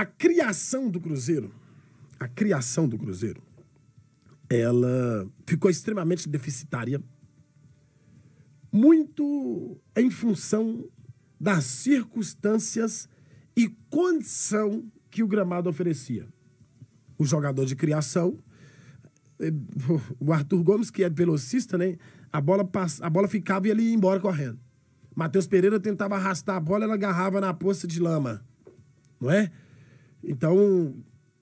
A criação do Cruzeiro, a criação do Cruzeiro, ela ficou extremamente deficitária, muito em função das circunstâncias e condição que o gramado oferecia. O jogador de criação, eh, o Arthur Gomes, que é velocista, né? A bola, passa, a bola ficava e ele ia embora correndo. Matheus Pereira tentava arrastar a bola, ela agarrava na poça de lama, não é? Então,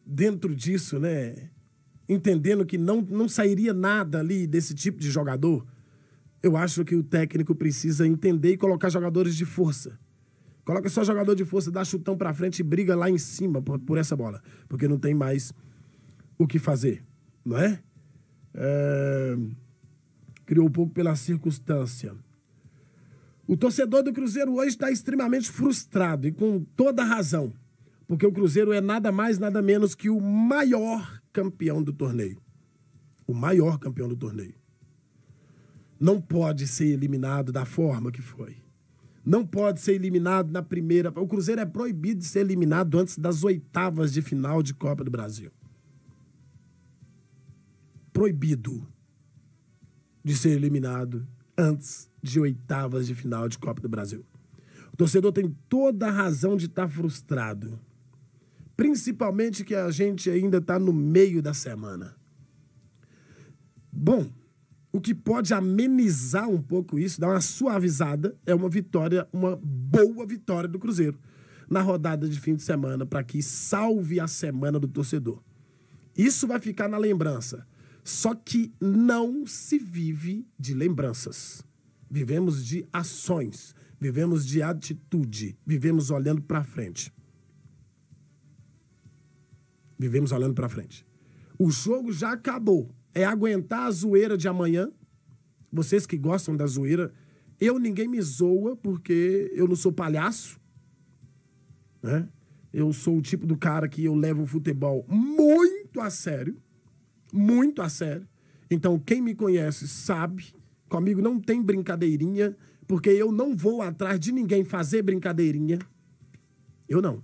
dentro disso, né, entendendo que não, não sairia nada ali desse tipo de jogador, eu acho que o técnico precisa entender e colocar jogadores de força. Coloca só jogador de força, dá chutão para frente e briga lá em cima por, por, essa bola, porque não tem mais o que fazer, não é? é... Criou um pouco pela circunstância. O torcedor do Cruzeiro hoje está extremamente frustrado e com toda razão porque o Cruzeiro é nada mais, nada menos que o maior campeão do torneio. O maior campeão do torneio. Não pode ser eliminado da forma que foi. Não pode ser eliminado na primeira. O Cruzeiro é proibido de ser eliminado antes das oitavas de final de Copa do Brasil. Proibido de ser eliminado antes de oitavas de final de Copa do Brasil. O torcedor tem toda a razão de estar tá frustrado principalmente que a gente ainda está no meio da semana. Bom, o que pode amenizar um pouco isso, dar uma suavizada, é uma vitória, uma boa vitória do Cruzeiro na rodada de fim de semana, para que salve a semana do torcedor. Isso vai ficar na lembrança. Só que não se vive de lembranças. Vivemos de ações, vivemos de atitude, vivemos olhando para frente. Vivemos olhando para frente. O jogo já acabou. É aguentar a zoeira de amanhã. Vocês que gostam da zoeira, eu ninguém me zoa porque eu não sou palhaço. Né? Eu sou o tipo do cara que eu levo o futebol muito a sério. Muito a sério. Então, quem me conhece sabe, comigo não tem brincadeirinha, porque eu não vou atrás de ninguém fazer brincadeirinha. Eu não.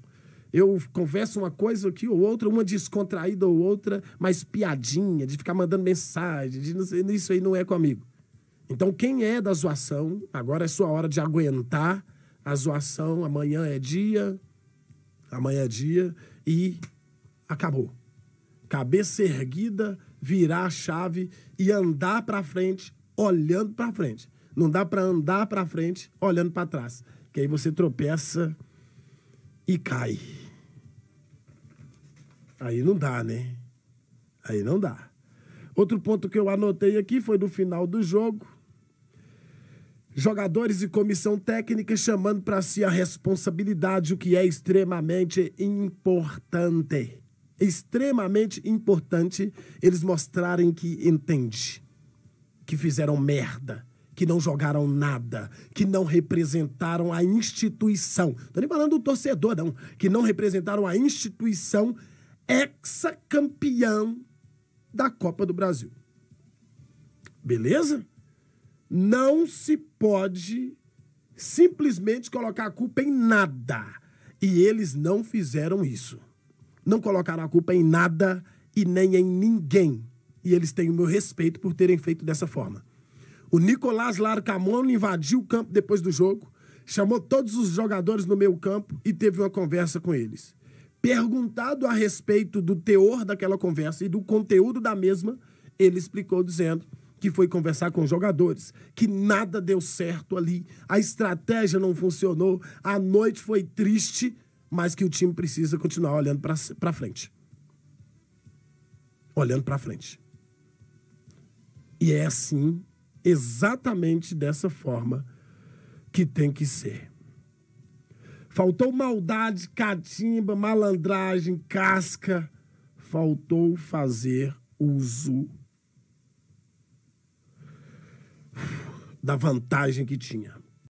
Eu converso uma coisa aqui ou outra, uma descontraída ou outra, mas piadinha, de ficar mandando mensagem, de não, isso aí não é comigo. Então, quem é da zoação, agora é sua hora de aguentar a zoação. Amanhã é dia, amanhã é dia e acabou. Cabeça erguida, virar a chave e andar para frente, olhando para frente. Não dá para andar para frente olhando para trás, que aí você tropeça e cai. Aí não dá, né? Aí não dá. Outro ponto que eu anotei aqui foi no final do jogo. Jogadores e comissão técnica chamando para si a responsabilidade, o que é extremamente importante. Extremamente importante eles mostrarem que entende, que fizeram merda, que não jogaram nada, que não representaram a instituição. tô nem falando do torcedor, não. Que não representaram a instituição hexacampeão da Copa do Brasil. Beleza? Não se pode simplesmente colocar a culpa em nada. E eles não fizeram isso. Não colocaram a culpa em nada e nem em ninguém. E eles têm o meu respeito por terem feito dessa forma. O Nicolás Larcamono invadiu o campo depois do jogo, chamou todos os jogadores no meio campo e teve uma conversa com eles. Perguntado a respeito do teor daquela conversa e do conteúdo da mesma, ele explicou dizendo que foi conversar com os jogadores, que nada deu certo ali, a estratégia não funcionou, a noite foi triste, mas que o time precisa continuar olhando para frente. Olhando para frente. E é assim, exatamente dessa forma, que tem que ser. Faltou maldade, catimba, malandragem, casca. Faltou fazer uso da vantagem que tinha.